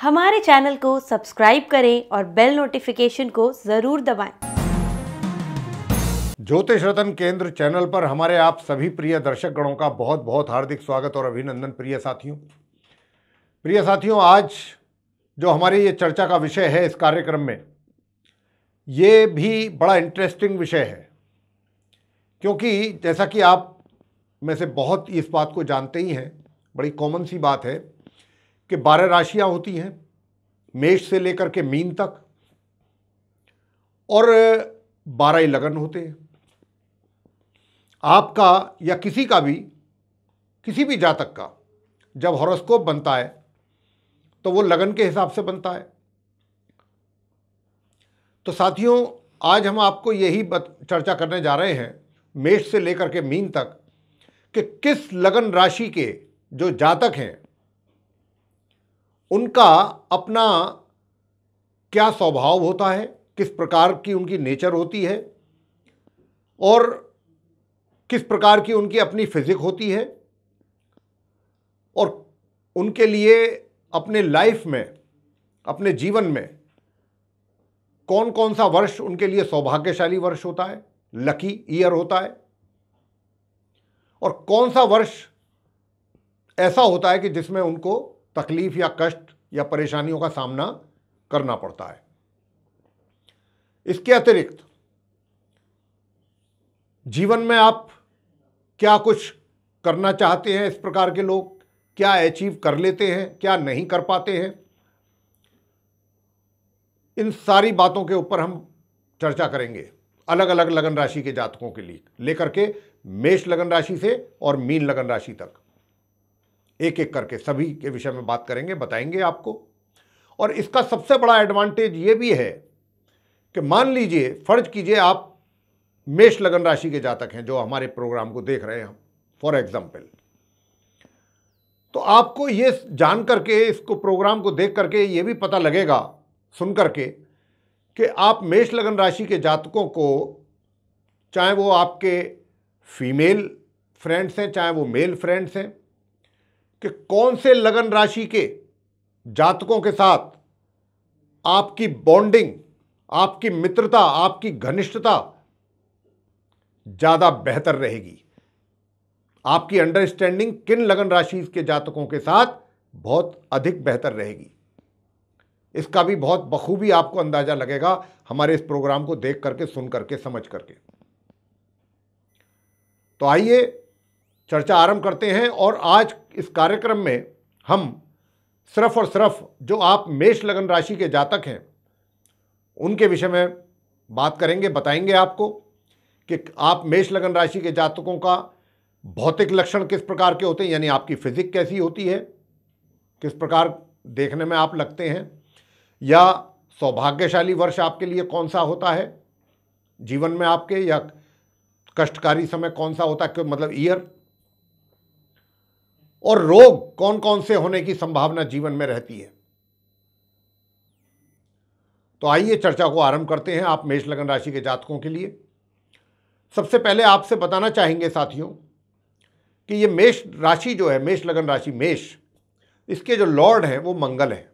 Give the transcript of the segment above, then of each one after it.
हमारे चैनल को सब्सक्राइब करें और बेल नोटिफिकेशन को जरूर दबाएं। ज्योतिष रतन केंद्र चैनल पर हमारे आप सभी प्रिय दर्शक गणों का बहुत बहुत हार्दिक स्वागत और अभिनंदन प्रिय साथियों प्रिय साथियों आज जो हमारी ये चर्चा का विषय है इस कार्यक्रम में ये भी बड़ा इंटरेस्टिंग विषय है क्योंकि जैसा कि आप में से बहुत इस बात को जानते ही हैं बड़ी कॉमन सी बात है कि बारह राशियां होती हैं मेष से लेकर के मीन तक और बारह ही लगन होते हैं आपका या किसी का भी किसी भी जातक का जब हॉरोस्कोप बनता है तो वो लगन के हिसाब से बनता है तो साथियों आज हम आपको यही चर्चा करने जा रहे हैं मेष से लेकर के मीन तक कि किस लगन राशि के जो जातक हैं उनका अपना क्या स्वभाव होता है किस प्रकार की उनकी नेचर होती है और किस प्रकार की उनकी अपनी फिज़िक होती है और उनके लिए अपने लाइफ में अपने जीवन में कौन कौन सा वर्ष उनके लिए सौभाग्यशाली वर्ष होता है लकी ईयर होता है और कौन सा वर्ष ऐसा होता है कि जिसमें उनको तकलीफ या कष्ट या परेशानियों का सामना करना पड़ता है इसके अतिरिक्त जीवन में आप क्या कुछ करना चाहते हैं इस प्रकार के लोग क्या अचीव कर लेते हैं क्या नहीं कर पाते हैं इन सारी बातों के ऊपर हम चर्चा करेंगे अलग अलग लगन राशि के जातकों के लिए लेकर के मेष लगन राशि से और मीन लगन राशि तक एक एक करके सभी के विषय में बात करेंगे बताएंगे आपको और इसका सबसे बड़ा एडवांटेज ये भी है कि मान लीजिए फ़र्ज कीजिए आप मेष लगन राशि के जातक हैं जो हमारे प्रोग्राम को देख रहे हैं फॉर एग्जाम्पल तो आपको ये जान करके इसको प्रोग्राम को देख करके ये भी पता लगेगा सुन करके कि आप मेष लगन राशि के जातकों को चाहे वो आपके फीमेल फ्रेंड्स हैं चाहे वो मेल फ्रेंड्स हैं कि कौन से लगन राशि के जातकों के साथ आपकी बॉन्डिंग आपकी मित्रता आपकी घनिष्ठता ज़्यादा बेहतर रहेगी आपकी अंडरस्टैंडिंग किन लगन राशि के जातकों के साथ बहुत अधिक बेहतर रहेगी इसका भी बहुत बखूबी आपको अंदाज़ा लगेगा हमारे इस प्रोग्राम को देख करके सुन करके समझ करके तो आइए चर्चा आरंभ करते हैं और आज इस कार्यक्रम में हम सिर्फ और सिर्फ जो आप मेष लगन राशि के जातक हैं उनके विषय में बात करेंगे बताएंगे आपको कि आप मेष लगन राशि के जातकों का भौतिक लक्षण किस प्रकार के होते हैं यानी आपकी फिजिक कैसी होती है किस प्रकार देखने में आप लगते हैं या सौभाग्यशाली वर्ष आपके लिए कौन सा होता है जीवन में आपके या कष्टकारी समय कौन सा होता है मतलब ईयर और रोग कौन कौन से होने की संभावना जीवन में रहती है तो आइए चर्चा को आरंभ करते हैं आप मेष लगन राशि के जातकों के लिए सबसे पहले आपसे बताना चाहेंगे साथियों कि ये मेष राशि जो है मेष लगन राशि मेष इसके जो लॉर्ड हैं वो मंगल हैं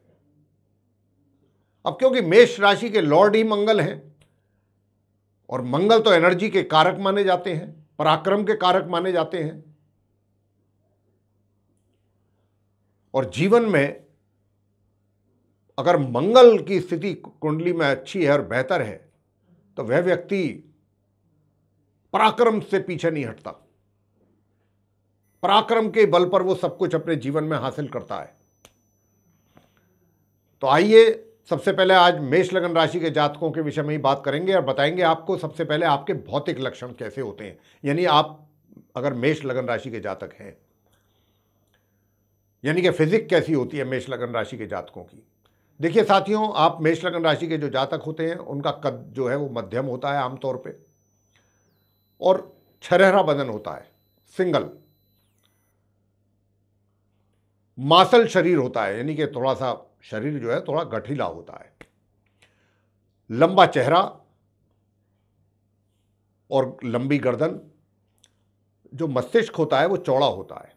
अब क्योंकि मेष राशि के लॉर्ड ही मंगल हैं और मंगल तो एनर्जी के कारक माने जाते हैं पराक्रम के कारक माने जाते हैं और जीवन में अगर मंगल की स्थिति कुंडली में अच्छी है और बेहतर है तो वह व्यक्ति पराक्रम से पीछे नहीं हटता पराक्रम के बल पर वो सब कुछ अपने जीवन में हासिल करता है तो आइए सबसे पहले आज मेष लगन राशि के जातकों के विषय में ही बात करेंगे और बताएंगे आपको सबसे पहले आपके भौतिक लक्षण कैसे होते हैं यानी आप अगर मेष लगन राशि के जातक हैं यानी कि फिजिक कैसी होती है मेष लगन राशि के जातकों की देखिए साथियों आप मेष लगन राशि के जो जातक होते हैं उनका कद जो है वो मध्यम होता है आमतौर पे और छरहरा बदन होता है सिंगल मासल शरीर होता है यानी कि थोड़ा सा शरीर जो है थोड़ा गठिला होता है लंबा चेहरा और लंबी गर्दन जो मस्तिष्क होता है वो चौड़ा होता है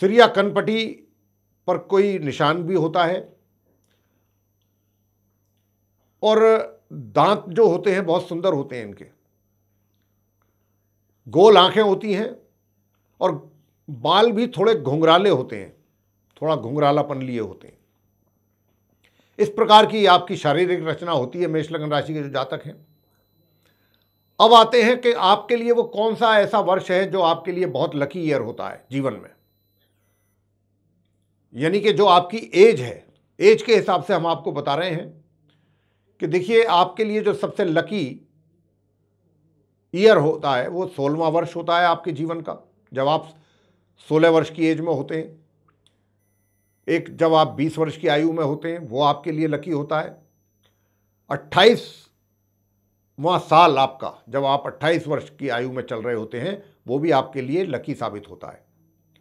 सिरिया कनपटी पर कोई निशान भी होता है और दांत जो होते हैं बहुत सुंदर होते हैं इनके गोल आंखें होती हैं और बाल भी थोड़े घुंघराले होते हैं थोड़ा घुंघरालापन लिए होते हैं इस प्रकार की आपकी शारीरिक रचना होती है मेष लग्न राशि के जो जातक हैं अब आते हैं कि आपके लिए वो कौन सा ऐसा वर्ष है जो आपके लिए बहुत लकी ईयर होता है जीवन में यानी कि जो आपकी एज है एज के हिसाब से हम आपको बता रहे हैं कि देखिए आपके लिए जो सबसे लकी ईयर होता है वो सोलवा वर्ष होता है आपके जीवन का जब आप सोलह वर्ष की एज में होते हैं एक जब आप बीस वर्ष की आयु में होते हैं वो आपके लिए लकी होता है अट्ठाईसवा साल आपका जब आप अट्ठाईस वर्ष की आयु में चल रहे होते हैं वो भी आपके लिए लकी साबित होता है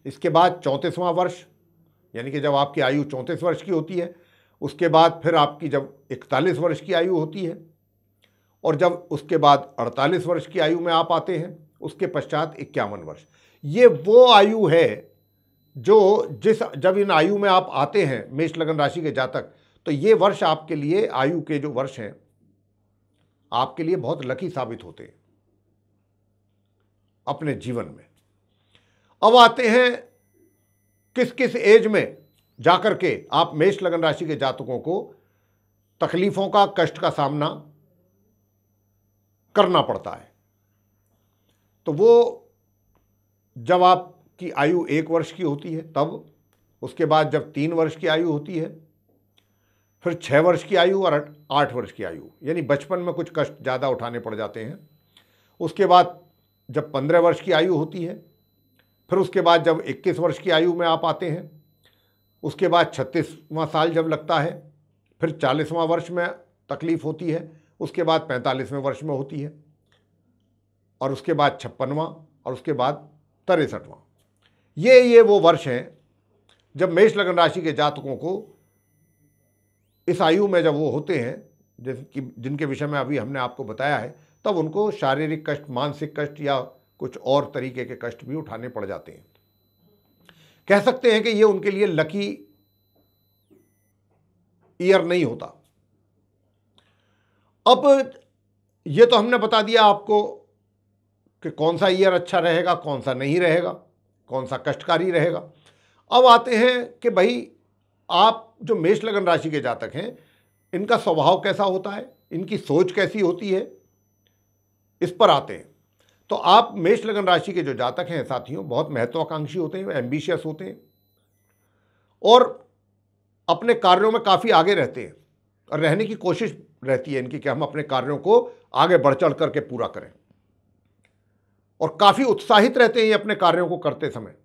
इसके बाद चौंतीसवां वर्ष यानी कि जब आपकी आयु चौंतीस वर्ष की होती है उसके बाद फिर आपकी जब इकतालीस वर्ष की आयु होती है और जब उसके बाद अड़तालीस वर्ष की आयु में आप आते हैं उसके पश्चात इक्यावन वर्ष ये वो आयु है जो जिस जब इन आयु में आप आते हैं मेष लगन राशि के जातक तो ये वर्ष आपके लिए आयु के जो वर्ष हैं आपके लिए बहुत लकी साबित होते हैं अपने जीवन में अब आते हैं किस किस एज में जाकर के आप मेष लगन राशि के जातकों को तकलीफों का कष्ट का सामना करना पड़ता है तो वो जब आपकी आयु एक वर्ष की होती है तब उसके बाद जब तीन वर्ष की आयु होती है फिर छः वर्ष की आयु और आठ वर्ष की आयु यानी बचपन में कुछ कष्ट ज़्यादा उठाने पड़ जाते हैं उसके बाद जब पंद्रह वर्ष की आयु होती है फिर उसके बाद जब 21 वर्ष की आयु में आप आते हैं उसके बाद छत्तीसवां साल जब लगता है फिर चालीसवां वर्ष में तकलीफ़ होती है उसके बाद पैंतालीसवें वर्ष में होती है और उसके बाद छप्पनवा और उसके बाद तिरसठवाँ ये ये वो वर्ष हैं जब मेष लग्न राशि के जातकों को इस आयु में जब वो होते हैं जिनकी जिनके विषय में अभी हमने आपको बताया है तब उनको शारीरिक कष्ट मानसिक कष्ट या कुछ और तरीके के कष्ट भी उठाने पड़ जाते हैं कह सकते हैं कि ये उनके लिए लकी ईयर नहीं होता अब ये तो हमने बता दिया आपको कि कौन सा ईयर अच्छा रहेगा कौन सा नहीं रहेगा कौन सा कष्टकारी रहेगा अब आते हैं कि भाई आप जो मेष लगन राशि के जातक हैं इनका स्वभाव कैसा होता है इनकी सोच कैसी होती है इस पर आते हैं तो आप मेष लगन राशि के जो जातक हैं साथियों बहुत महत्वाकांक्षी होते हैं एम्बिशियस होते हैं और अपने कार्यों में काफ़ी आगे रहते हैं और रहने की कोशिश रहती है इनकी कि हम अपने कार्यों को आगे बढ़ चढ़ करके पूरा करें और काफ़ी उत्साहित रहते हैं ये अपने कार्यों को करते समय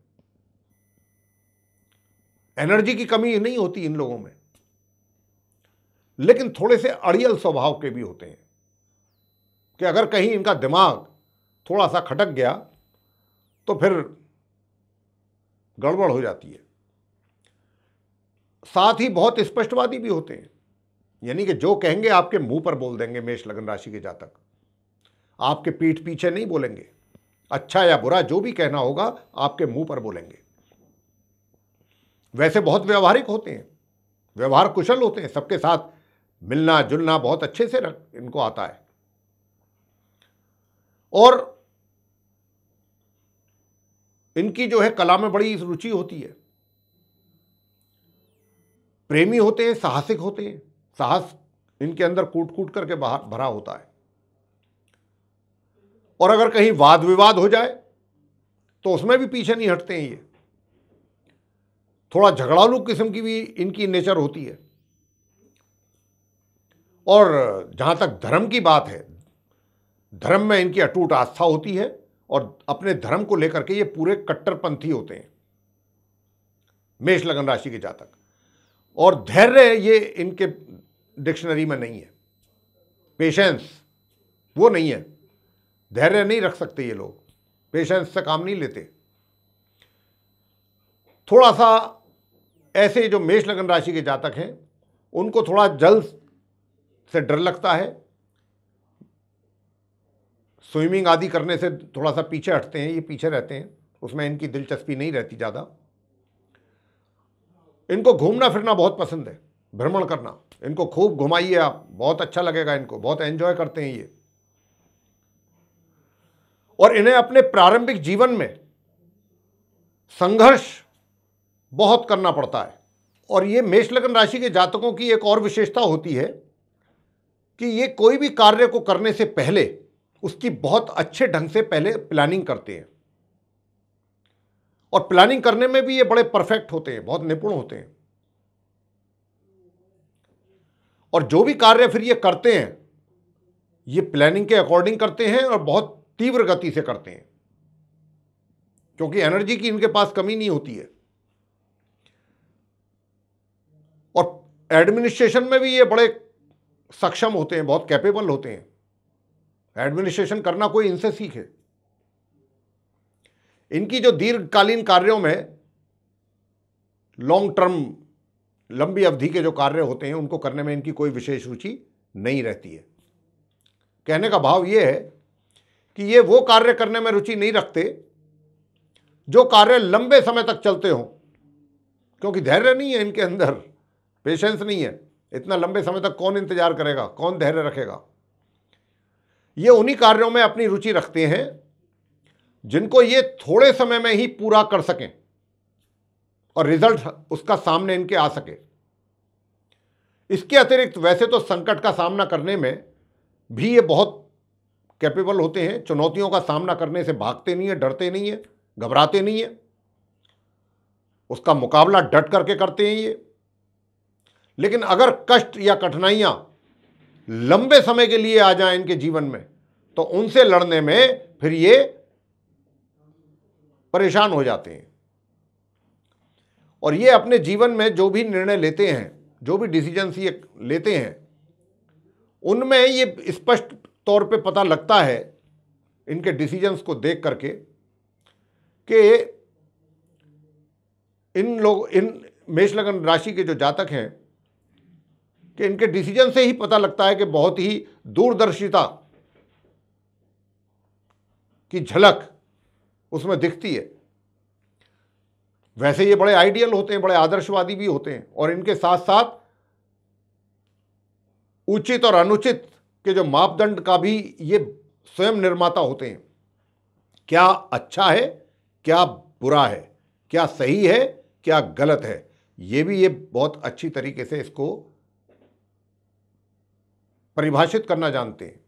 एनर्जी की कमी नहीं होती इन लोगों में लेकिन थोड़े से अड़ियल स्वभाव के भी होते हैं कि अगर कहीं इनका दिमाग थोड़ा सा खटक गया तो फिर गड़बड़ हो जाती है साथ ही बहुत स्पष्टवादी भी होते हैं यानी कि जो कहेंगे आपके मुंह पर बोल देंगे मेष लगन राशि के जातक आपके पीठ पीछे नहीं बोलेंगे अच्छा या बुरा जो भी कहना होगा आपके मुंह पर बोलेंगे वैसे बहुत व्यवहारिक होते हैं व्यवहार कुशल होते हैं सबके साथ मिलना जुलना बहुत अच्छे से इनको आता है और इनकी जो है कला में बड़ी रुचि होती है प्रेमी होते हैं साहसिक होते हैं साहस इनके अंदर कूट कूट करके बाहर भरा होता है और अगर कहीं वाद विवाद हो जाए तो उसमें भी पीछे नहीं हटते हैं ये थोड़ा झगड़ालू किस्म की भी इनकी नेचर होती है और जहां तक धर्म की बात है धर्म में इनकी अटूट आस्था होती है और अपने धर्म को लेकर के ये पूरे कट्टरपंथी होते हैं मेष लगन राशि के जातक और धैर्य ये इनके डिक्शनरी में नहीं है पेशेंस वो नहीं है धैर्य नहीं रख सकते ये लोग पेशेंस से काम नहीं लेते थोड़ा सा ऐसे जो मेष लगन राशि के जातक हैं उनको थोड़ा जल्द से डर लगता है स्विमिंग आदि करने से थोड़ा सा पीछे हटते हैं ये पीछे रहते हैं उसमें इनकी दिलचस्पी नहीं रहती ज़्यादा इनको घूमना फिरना बहुत पसंद है भ्रमण करना इनको खूब घुमाइए आप बहुत अच्छा लगेगा इनको बहुत एंजॉय करते हैं ये और इन्हें अपने प्रारंभिक जीवन में संघर्ष बहुत करना पड़ता है और ये मेष लग्न राशि के जातकों की एक और विशेषता होती है कि ये कोई भी कार्य को करने से पहले उसकी बहुत अच्छे ढंग से पहले प्लानिंग करते हैं और प्लानिंग करने में भी ये बड़े परफेक्ट होते हैं बहुत निपुण होते हैं और जो भी कार्य फिर ये करते हैं ये प्लानिंग के अकॉर्डिंग करते हैं और बहुत तीव्र गति से करते हैं क्योंकि एनर्जी की इनके पास कमी नहीं होती है और एडमिनिस्ट्रेशन में भी ये बड़े सक्षम होते हैं बहुत कैपेबल होते हैं एडमिनिस्ट्रेशन करना कोई इनसे सीखे इनकी जो दीर्घकालीन कार्यों में लॉन्ग टर्म लंबी अवधि के जो कार्य होते हैं उनको करने में इनकी कोई विशेष रुचि नहीं रहती है कहने का भाव ये है कि ये वो कार्य करने में रुचि नहीं रखते जो कार्य लंबे समय तक चलते हों क्योंकि धैर्य नहीं है इनके अंदर पेशेंस नहीं है इतना लंबे समय तक कौन इंतजार करेगा कौन धैर्य रखेगा ये उन्हीं कार्यों में अपनी रुचि रखते हैं जिनको ये थोड़े समय में ही पूरा कर सकें और रिजल्ट उसका सामने इनके आ सके इसके अतिरिक्त वैसे तो संकट का सामना करने में भी ये बहुत कैपेबल होते हैं चुनौतियों का सामना करने से भागते नहीं है डरते नहीं है घबराते नहीं है उसका मुकाबला डट करके करते हैं ये लेकिन अगर कष्ट या कठिनाइयाँ लंबे समय के लिए आ जाए इनके जीवन में तो उनसे लड़ने में फिर ये परेशान हो जाते हैं और ये अपने जीवन में जो भी निर्णय लेते हैं जो भी डिसीजंस ये लेते हैं उनमें ये स्पष्ट तौर पे पता लगता है इनके डिसीजंस को देख करके कि इन लोग इन मेष लगन राशि के जो जातक हैं कि इनके डिसीजन से ही पता लगता है कि बहुत ही दूरदर्शिता की झलक उसमें दिखती है वैसे ये बड़े आइडियल होते हैं बड़े आदर्शवादी भी होते हैं और इनके साथ साथ उचित और अनुचित के जो मापदंड का भी ये स्वयं निर्माता होते हैं क्या अच्छा है क्या बुरा है क्या सही है क्या गलत है ये भी ये बहुत अच्छी तरीके से इसको परिभाषित करना जानते हैं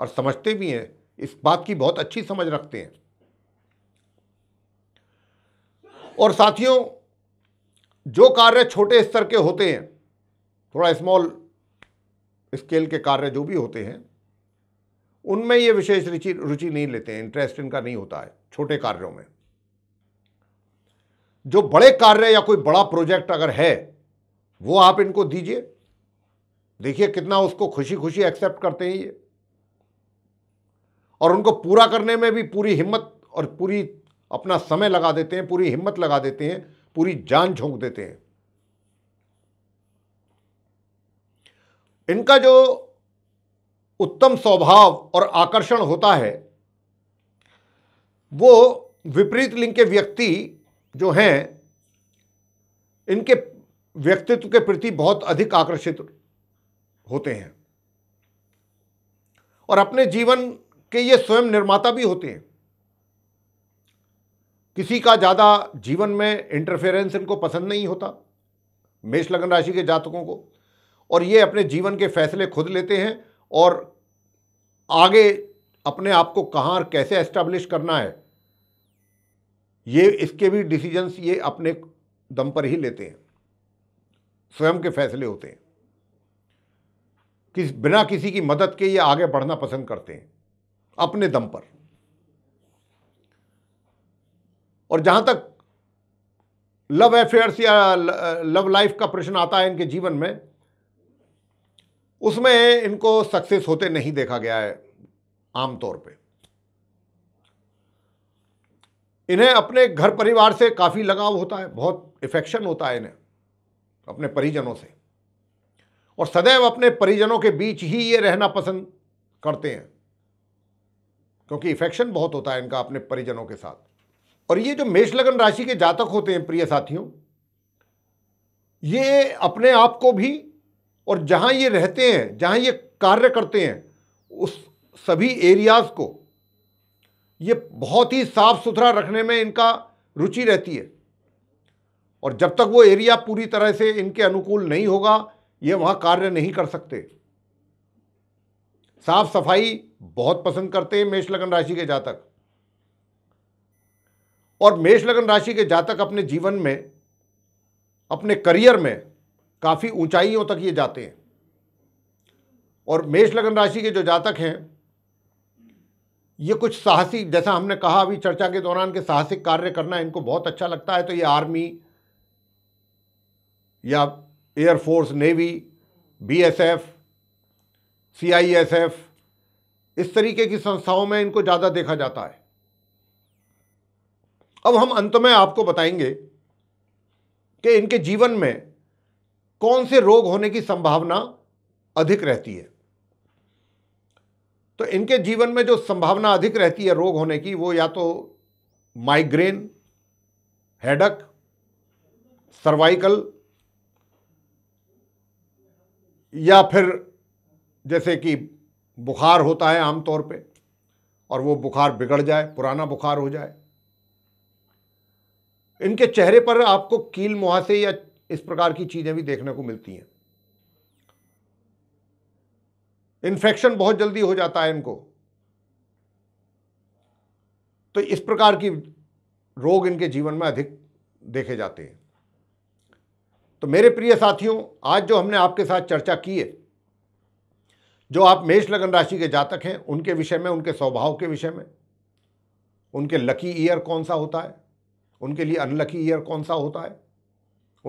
और समझते भी हैं इस बात की बहुत अच्छी समझ रखते हैं और साथियों जो कार्य छोटे स्तर के होते हैं थोड़ा स्मॉल स्केल के कार्य जो भी होते हैं उनमें ये विशेष रुचि रुचि नहीं लेते हैं इंटरेस्ट इनका नहीं होता है छोटे कार्यों में जो बड़े कार्य या कोई बड़ा प्रोजेक्ट अगर है वो आप इनको दीजिए देखिए कितना उसको खुशी खुशी एक्सेप्ट करते हैं ये और उनको पूरा करने में भी पूरी हिम्मत और पूरी अपना समय लगा देते हैं पूरी हिम्मत लगा देते हैं पूरी जान झोंक देते हैं इनका जो उत्तम स्वभाव और आकर्षण होता है वो विपरीत लिंग के व्यक्ति जो हैं इनके व्यक्तित्व के प्रति बहुत अधिक आकर्षित होते हैं और अपने जीवन के ये स्वयं निर्माता भी होते हैं किसी का ज़्यादा जीवन में इंटरफेरेंस इनको पसंद नहीं होता मेष लगन राशि के जातकों को और ये अपने जीवन के फैसले खुद लेते हैं और आगे अपने आप को कहाँ और कैसे एस्टेब्लिश करना है ये इसके भी डिसीजंस ये अपने दम पर ही लेते हैं स्वयं के फैसले होते हैं किस बिना किसी की मदद के ये आगे बढ़ना पसंद करते हैं अपने दम पर और जहां तक लव अफेयर्स या लव लाइफ का प्रश्न आता है इनके जीवन में उसमें इनको सक्सेस होते नहीं देखा गया है आमतौर पे इन्हें अपने घर परिवार से काफ़ी लगाव होता है बहुत इफेक्शन होता है इन्हें अपने परिजनों से और सदैव अपने परिजनों के बीच ही ये रहना पसंद करते हैं क्योंकि इफेक्शन बहुत होता है इनका अपने परिजनों के साथ और ये जो मेष लगन राशि के जातक होते हैं प्रिय साथियों ये अपने आप को भी और जहाँ ये रहते हैं जहाँ ये कार्य करते हैं उस सभी एरियाज़ को ये बहुत ही साफ सुथरा रखने में इनका रुचि रहती है और जब तक वो एरिया पूरी तरह से इनके अनुकूल नहीं होगा ये वहाँ कार्य नहीं कर सकते साफ सफाई बहुत पसंद करते हैं मेष लगन राशि के जातक और मेष लगन राशि के जातक अपने जीवन में अपने करियर में काफ़ी ऊंचाइयों तक ये जाते हैं और मेष लगन राशि के जो जातक हैं ये कुछ साहसी जैसा हमने कहा अभी चर्चा के दौरान के साहसिक कार्य करना इनको बहुत अच्छा लगता है तो ये आर्मी या एयरफोर्स नेवी बीएसएफ सीआईएसएफ इस तरीके की संस्थाओं में इनको ज़्यादा देखा जाता है अब हम अंत में आपको बताएंगे कि इनके जीवन में कौन से रोग होने की संभावना अधिक रहती है तो इनके जीवन में जो संभावना अधिक रहती है रोग होने की वो या तो माइग्रेन हेडक सर्वाइकल या फिर जैसे कि बुखार होता है आमतौर पे और वो बुखार बिगड़ जाए पुराना बुखार हो जाए इनके चेहरे पर आपको कील मुहासे या इस प्रकार की चीज़ें भी देखने को मिलती हैं इन्फेक्शन बहुत जल्दी हो जाता है इनको तो इस प्रकार की रोग इनके जीवन में अधिक देखे जाते हैं तो मेरे प्रिय साथियों आज जो हमने आपके साथ चर्चा की है जो आप मेष लगन राशि के जातक हैं उनके विषय में उनके स्वभाव के विषय में उनके लकी ईयर कौन सा होता है उनके लिए अनलकी ईयर कौन सा होता है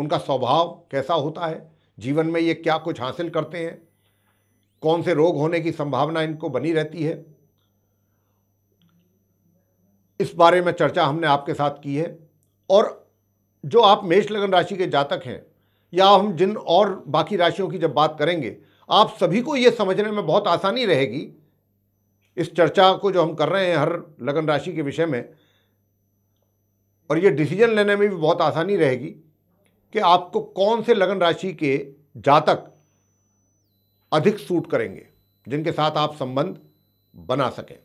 उनका स्वभाव कैसा होता है जीवन में ये क्या कुछ हासिल करते हैं कौन से रोग होने की संभावना इनको बनी रहती है इस बारे में चर्चा हमने आपके साथ की है और जो आप मेष लगन राशि के जातक हैं या हम जिन और बाकी राशियों की जब बात करेंगे आप सभी को ये समझने में बहुत आसानी रहेगी इस चर्चा को जो हम कर रहे हैं हर लगन राशि के विषय में और ये डिसीजन लेने में भी बहुत आसानी रहेगी कि आपको कौन से लगन राशि के जातक अधिक सूट करेंगे जिनके साथ आप संबंध बना सकें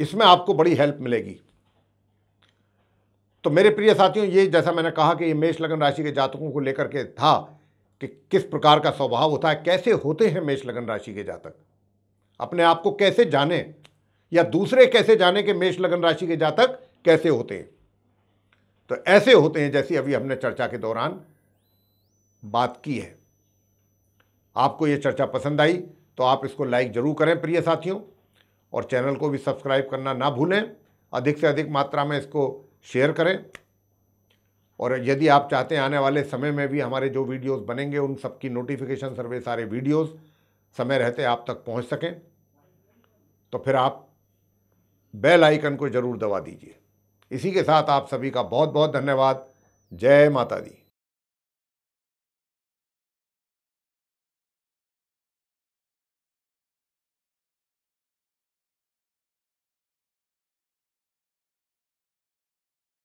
इसमें आपको बड़ी हेल्प मिलेगी तो मेरे प्रिय साथियों ये जैसा मैंने कहा कि ये मेष लगन राशि के जातकों को लेकर के था कि किस प्रकार का स्वभाव होता है कैसे होते हैं मेष लग्न राशि के जातक अपने आप को कैसे जाने या दूसरे कैसे जाने के मेष लगन राशि के जातक कैसे होते हैं तो ऐसे होते हैं जैसी अभी हमने चर्चा के दौरान बात की है आपको ये चर्चा पसंद आई तो आप इसको लाइक ज़रूर करें प्रिय साथियों और चैनल को भी सब्सक्राइब करना ना भूलें अधिक से अधिक मात्रा में इसको शेयर करें और यदि आप चाहते हैं आने वाले समय में भी हमारे जो वीडियोस बनेंगे उन सब की नोटिफिकेशन सर्वे सारे वीडियोस समय रहते आप तक पहुंच सकें तो फिर आप बेल आइकन को ज़रूर दबा दीजिए इसी के साथ आप सभी का बहुत बहुत धन्यवाद जय माता दी